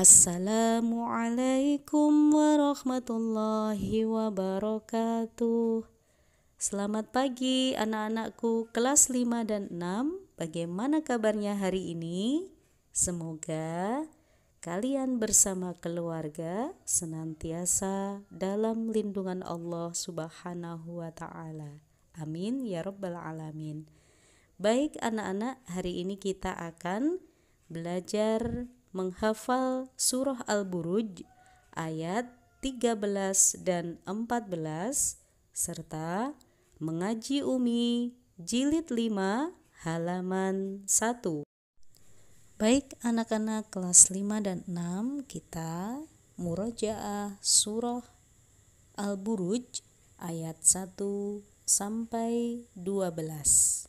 Assalamualaikum warahmatullahi wabarakatuh. Selamat pagi anak-anakku kelas 5 dan 6. Bagaimana kabarnya hari ini? Semoga kalian bersama keluarga senantiasa dalam lindungan Allah Subhanahu wa taala. Amin ya rabbal alamin. Baik anak-anak, hari ini kita akan belajar menghafal surah Al-Buruj ayat 13 dan 14 serta mengaji Umi jilid 5 halaman 1. Baik anak-anak kelas 5 dan 6 kita murojaah surah Al-Buruj ayat 1 sampai 12.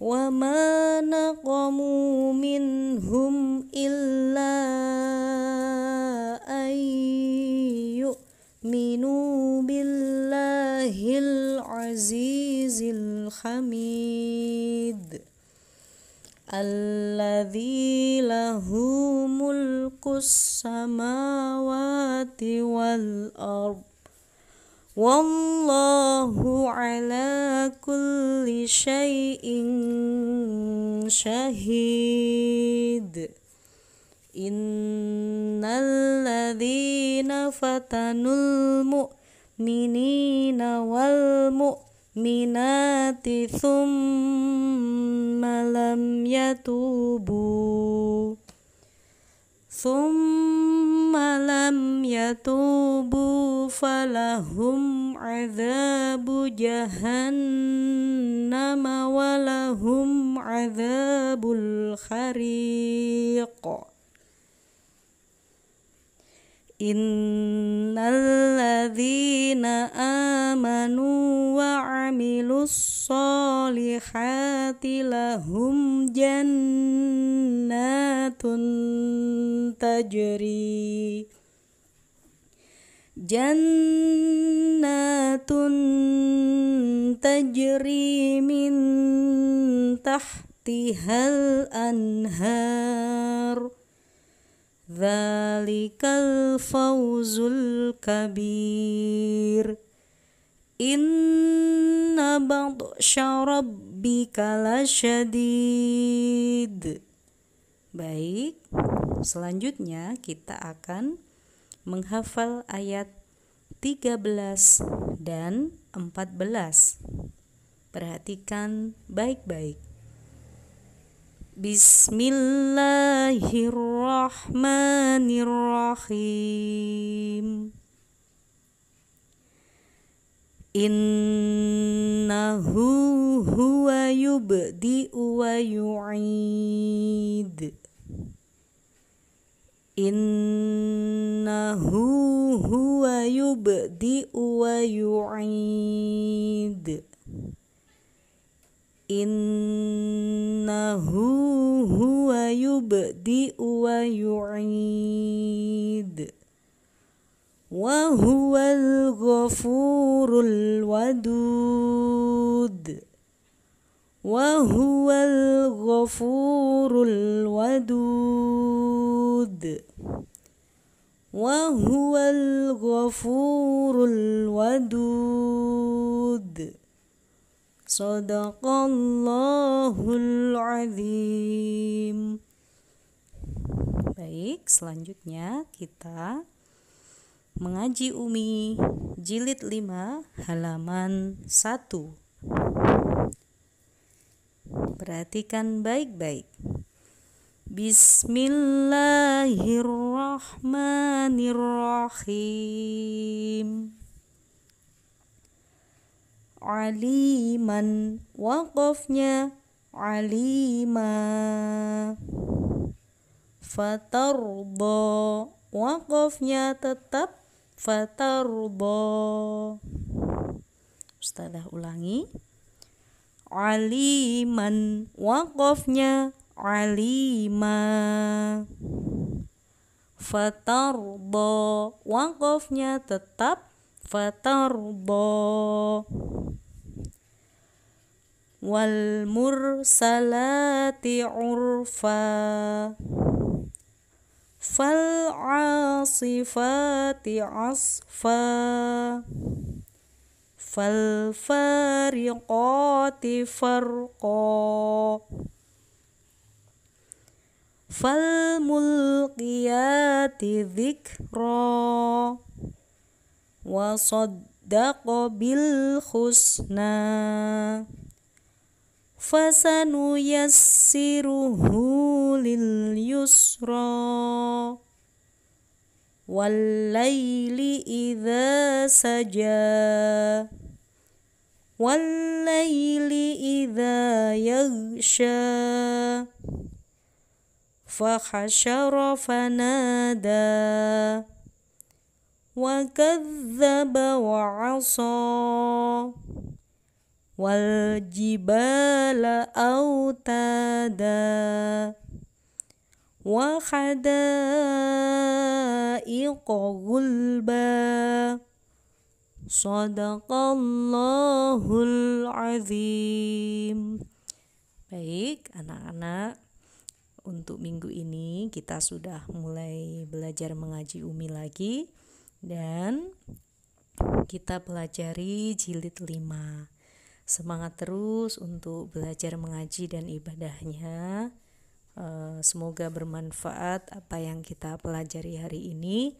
وما نقموا منهم إلا أن يؤمنوا بالله العزيز الحميد الذي له ملك السماوات والأرض والله على كل شيء شهيد إن الذين فتنوا المؤمنين والمؤمنات ثم لم يتوبوا ثم thumma lam yatubu falahum azabu jahannam walahum azabul khariq Innalladzina amanu wa amilus solihati lahum jannah jannatun tajri jannatun tajri min tahtihal anhar dzalikal fawzul kabir inna ba'd syarabbika lasyadid shadid Baik, selanjutnya kita akan menghafal ayat 13 dan 14. Perhatikan baik-baik. Bismillahirrahmanirrahim. Innahu huwa yubdiu wa yu'id. إنه هو يبدئ ويعيد إنه هو يبدئ ويعيد وهو الغفور الودود وهو الغفور الودود الود وهو الغفور الودود صدق الله العظيم Baik, selanjutnya kita mengaji Umi jilid 5 halaman 1. Perhatikan baik-baik. Bismillahirrahmanirrahim Aliman Wakofnya Alima Fatarbo Wakofnya tetap Fatarbo Ustazah ulangi Aliman Wakofnya alima fatarbo wakofnya tetap fatarbo wal mursalati urfa fal asifati asfa fal fariqati farqa فالملقيات ذكرا وصدق بالحسنى فسنيسره لليسرى والليل إذا سجى والليل إذا يغشى فحشر فنادى وكذب وعصى والجبال أوتادا وحدائق غلبا صدق الله العظيم Baik, anak-anak, untuk minggu ini kita sudah mulai belajar mengaji Umi lagi dan kita pelajari jilid 5. Semangat terus untuk belajar mengaji dan ibadahnya. Eh, semoga bermanfaat apa yang kita pelajari hari ini.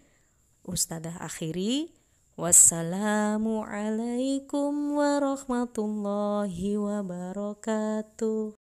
Ustadzah akhiri. Wassalamualaikum warahmatullahi wabarakatuh.